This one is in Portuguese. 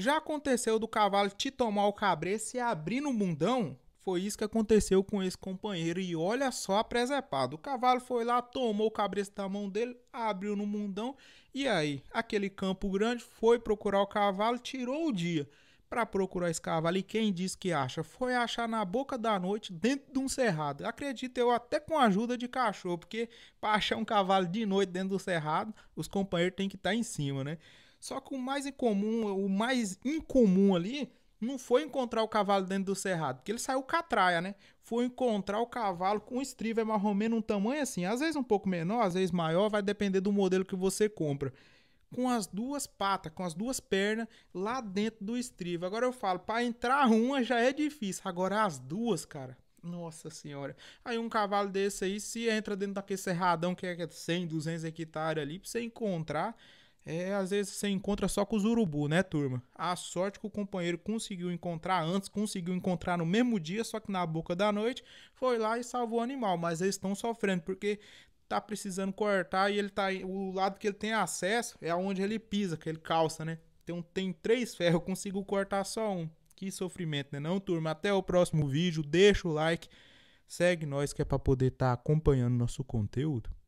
Já aconteceu do cavalo te tomar o cabreço e abrir no mundão? Foi isso que aconteceu com esse companheiro e olha só a presepada. O cavalo foi lá, tomou o cabresto da mão dele, abriu no mundão e aí, aquele campo grande foi procurar o cavalo, tirou o dia para procurar esse cavalo e quem diz que acha? Foi achar na boca da noite dentro de um cerrado. Acredito eu até com a ajuda de cachorro, porque para achar um cavalo de noite dentro do cerrado, os companheiros têm que estar tá em cima, né? Só que o mais incomum, o mais incomum ali, não foi encontrar o cavalo dentro do cerrado, porque ele saiu catraia, né? Foi encontrar o cavalo com estriva, é mais ou menos um tamanho assim, às vezes um pouco menor, às vezes maior, vai depender do modelo que você compra. Com as duas patas, com as duas pernas lá dentro do estriva. Agora eu falo, para entrar uma já é difícil, agora as duas, cara. Nossa senhora. Aí um cavalo desse aí, se entra dentro daquele cerradão que é 100, 200 é hectares ali, pra você encontrar, é, às vezes você encontra só com os urubu, né, turma? A sorte que o companheiro conseguiu encontrar antes, conseguiu encontrar no mesmo dia, só que na boca da noite, foi lá e salvou o animal. Mas eles estão sofrendo porque tá precisando cortar e ele tá o lado que ele tem acesso é aonde ele pisa, que ele calça, né? Então tem três ferros, eu consigo cortar só um. Que sofrimento, né? Não, turma, até o próximo vídeo, deixa o like, segue nós que é para poder estar tá acompanhando nosso conteúdo.